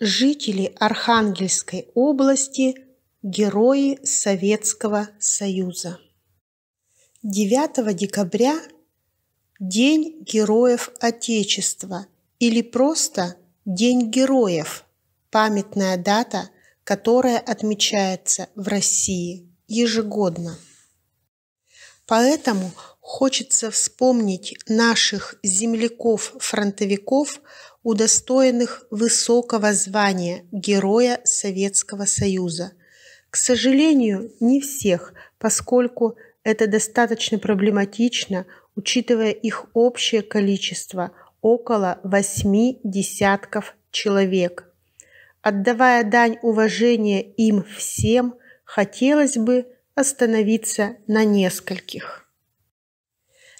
Жители Архангельской области – герои Советского Союза. 9 декабря – День Героев Отечества или просто День Героев – памятная дата, которая отмечается в России ежегодно. Поэтому хочется вспомнить наших земляков-фронтовиков, удостоенных высокого звания Героя Советского Союза. К сожалению, не всех, поскольку это достаточно проблематично, учитывая их общее количество – около восьми десятков человек. Отдавая дань уважения им всем, хотелось бы остановиться на нескольких.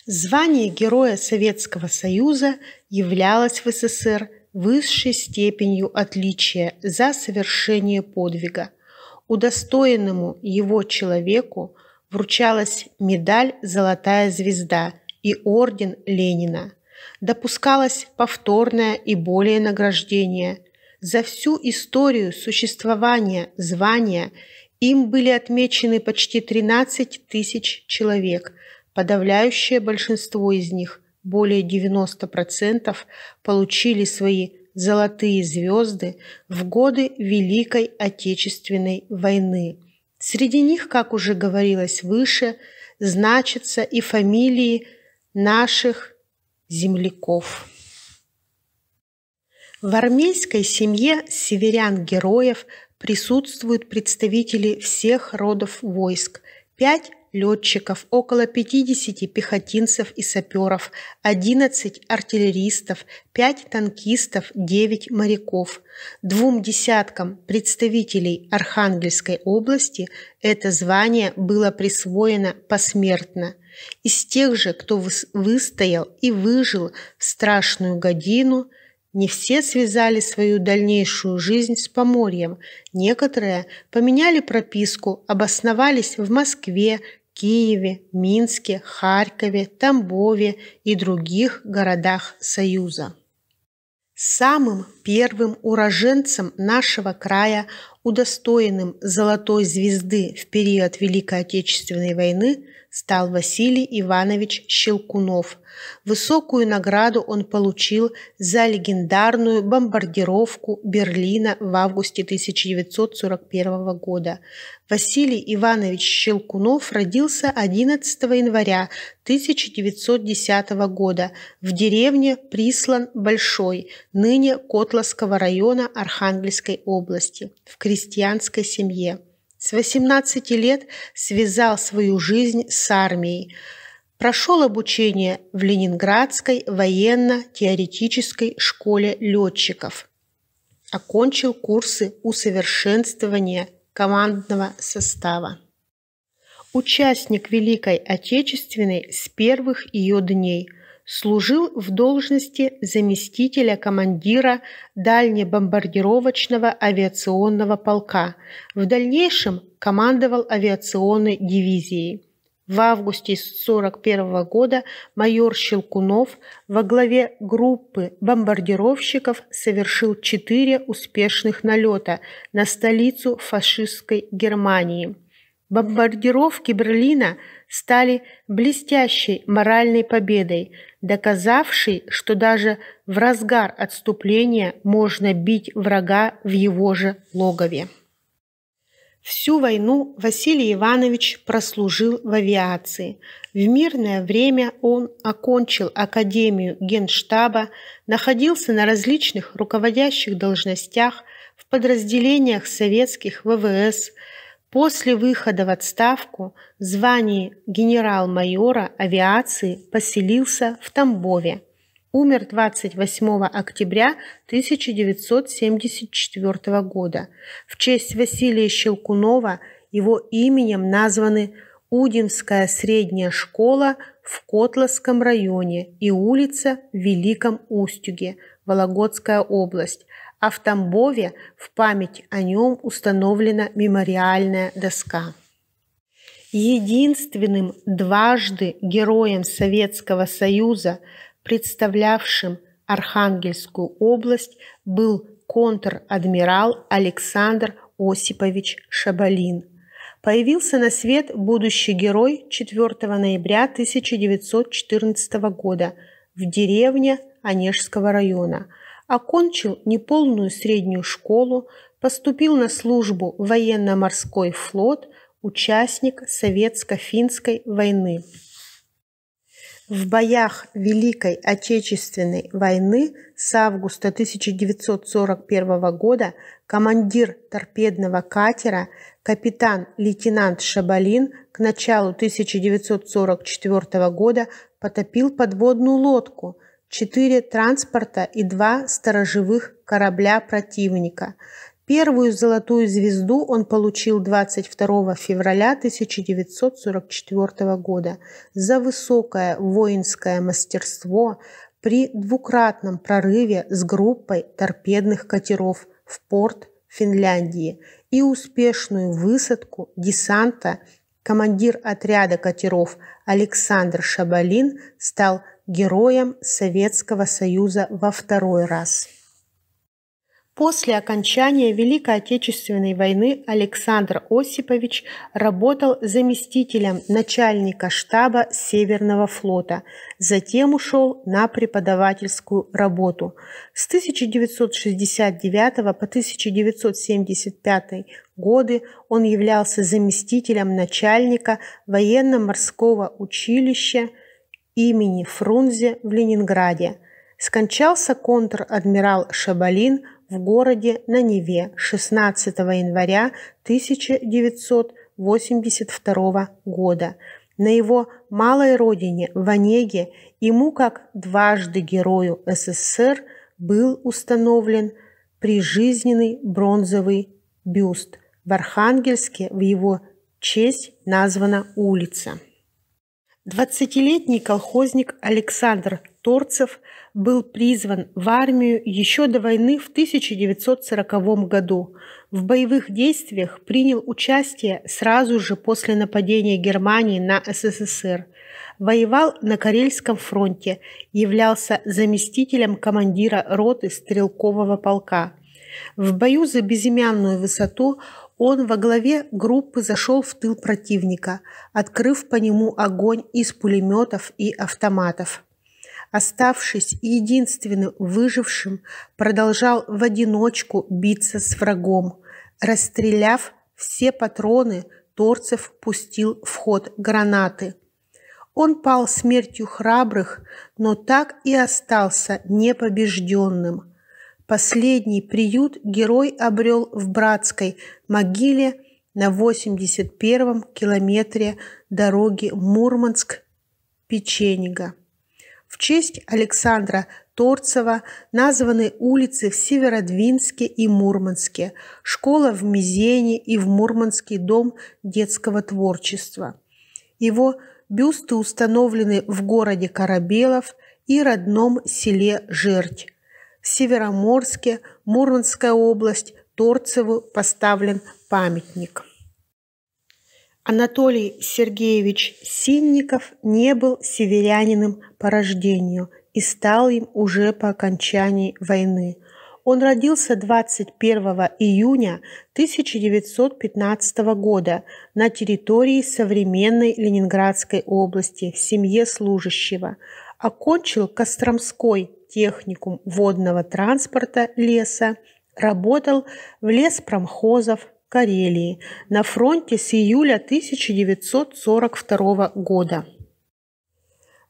Звание Героя Советского Союза являлось в СССР высшей степенью отличия за совершение подвига. Удостоенному его человеку вручалась медаль «Золотая звезда» и орден Ленина. Допускалось повторное и более награждение. За всю историю существования звания им были отмечены почти 13 тысяч человек, подавляющее большинство из них более 90% получили свои золотые звезды в годы Великой Отечественной войны. Среди них, как уже говорилось выше, значатся и фамилии наших земляков. В армейской семье северян-героев присутствуют представители всех родов войск. Пять летчиков, около 50 пехотинцев и саперов, 11 артиллеристов, 5 танкистов, 9 моряков. Двум десяткам представителей Архангельской области это звание было присвоено посмертно. Из тех же, кто выстоял и выжил в страшную годину – не все связали свою дальнейшую жизнь с Поморьем. Некоторые поменяли прописку, обосновались в Москве, Киеве, Минске, Харькове, Тамбове и других городах Союза. Самым первым уроженцем нашего края Удостоенным золотой звезды в период Великой Отечественной войны стал Василий Иванович Щелкунов. Высокую награду он получил за легендарную бомбардировку Берлина в августе 1941 года. Василий Иванович Щелкунов родился 11 января 1910 года в деревне Прислан Большой, ныне Котловского района Архангельской области, в крестьянской семье. С 18 лет связал свою жизнь с армией. Прошел обучение в Ленинградской военно-теоретической школе летчиков. Окончил курсы усовершенствования командного состава. Участник Великой Отечественной с первых ее дней – служил в должности заместителя командира дальнебомбардировочного авиационного полка. В дальнейшем командовал авиационной дивизией. В августе 1941 года майор Щелкунов во главе группы бомбардировщиков совершил четыре успешных налета на столицу фашистской Германии. Бомбардировки Берлина – стали блестящей моральной победой, доказавшей, что даже в разгар отступления можно бить врага в его же логове. Всю войну Василий Иванович прослужил в авиации. В мирное время он окончил Академию Генштаба, находился на различных руководящих должностях в подразделениях советских ВВС – После выхода в отставку звание генерал-майора авиации поселился в Тамбове. Умер 28 октября 1974 года. В честь Василия Щелкунова его именем названы Удимская средняя школа в Котловском районе и улица в Великом Устюге, Вологодская область, а в Тамбове в память о нем установлена мемориальная доска. Единственным дважды героем Советского Союза, представлявшим Архангельскую область, был контр-адмирал Александр Осипович Шабалин. Появился на свет будущий герой 4 ноября 1914 года в деревне Онежского района – окончил неполную среднюю школу, поступил на службу в военно-морской флот, участник Советско-финской войны. В боях Великой Отечественной войны с августа 1941 года командир торпедного катера капитан-лейтенант Шабалин к началу 1944 года потопил подводную лодку – четыре транспорта и два сторожевых корабля противника. Первую золотую звезду он получил 22 февраля 1944 года за высокое воинское мастерство при двукратном прорыве с группой торпедных катеров в порт Финляндии и успешную высадку десанта командир отряда катеров Александр Шабалин стал героем Советского Союза во второй раз. После окончания Великой Отечественной войны Александр Осипович работал заместителем начальника штаба Северного флота, затем ушел на преподавательскую работу. С 1969 по 1975 годы он являлся заместителем начальника военно-морского училища – имени Фрунзе в Ленинграде. Скончался контр-адмирал Шабалин в городе на Неве 16 января 1982 года. На его малой родине, в Онеге, ему, как дважды герою СССР, был установлен прижизненный бронзовый бюст. В Архангельске в его честь названа улица. Двадцатилетний колхозник Александр Торцев был призван в армию еще до войны в 1940 году. В боевых действиях принял участие сразу же после нападения Германии на СССР. Воевал на Карельском фронте, являлся заместителем командира роты стрелкового полка. В бою за безымянную высоту – он во главе группы зашел в тыл противника, открыв по нему огонь из пулеметов и автоматов. Оставшись единственным выжившим, продолжал в одиночку биться с врагом. Расстреляв все патроны, Торцев пустил в ход гранаты. Он пал смертью храбрых, но так и остался непобежденным – Последний приют герой обрел в братской могиле на 81-м километре дороги Мурманск-Печенега. В честь Александра Торцева названы улицы в Северодвинске и Мурманске, школа в Мизене и в Мурманский дом детского творчества. Его бюсты установлены в городе Корабелов и родном селе Жерть. Североморске, Мурманская область, Торцеву поставлен памятник. Анатолий Сергеевич Синников не был северянином по рождению и стал им уже по окончании войны. Он родился 21 июня 1915 года на территории современной Ленинградской области в семье служащего. Окончил Костромской техникум водного транспорта леса, работал в леспромхозов Карелии на фронте с июля 1942 года.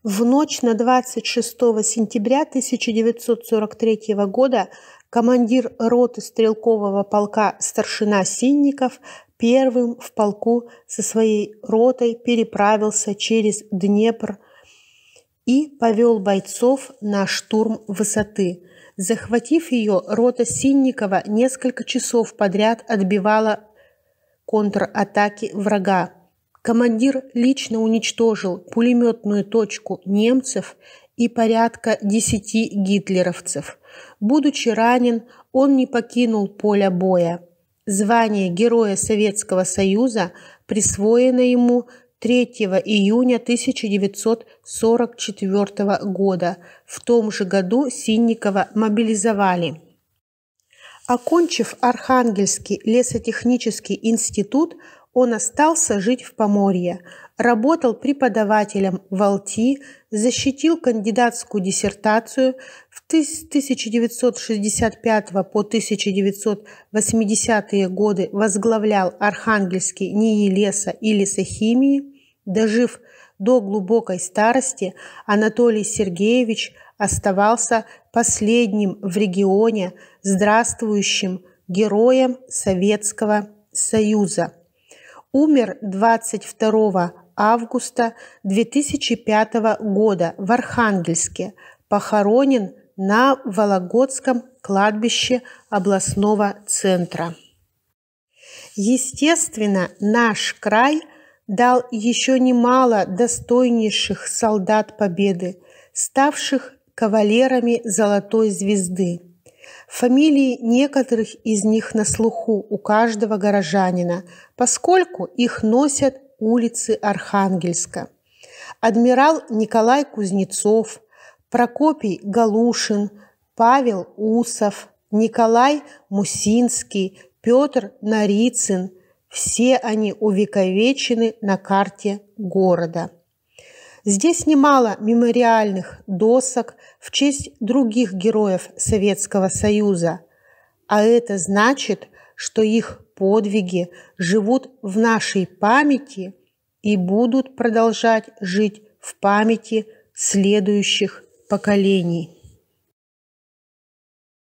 В ночь на 26 сентября 1943 года командир роты стрелкового полка старшина Синников первым в полку со своей ротой переправился через Днепр и повел бойцов на штурм высоты. Захватив ее, рота Синникова несколько часов подряд отбивала контратаки врага. Командир лично уничтожил пулеметную точку немцев и порядка десяти гитлеровцев. Будучи ранен, он не покинул поля боя. Звание Героя Советского Союза присвоено ему 3 июня 1944 года. В том же году Синникова мобилизовали. Окончив Архангельский лесотехнический институт, он остался жить в Поморье, работал преподавателем в Алти, защитил кандидатскую диссертацию в 1965 по 1980 годы возглавлял Архангельский НИИ леса и лесохимии – Дожив до глубокой старости, Анатолий Сергеевич оставался последним в регионе здравствующим героем Советского Союза. Умер 22 августа 2005 года в Архангельске, похоронен на Вологодском кладбище областного центра. Естественно, наш край – дал еще немало достойнейших солдат победы, ставших кавалерами Золотой Звезды. Фамилии некоторых из них на слуху у каждого горожанина, поскольку их носят улицы Архангельска. Адмирал Николай Кузнецов, Прокопий Галушин, Павел Усов, Николай Мусинский, Петр Нарицын – все они увековечены на карте города. Здесь немало мемориальных досок в честь других героев Советского Союза, а это значит, что их подвиги живут в нашей памяти и будут продолжать жить в памяти следующих поколений.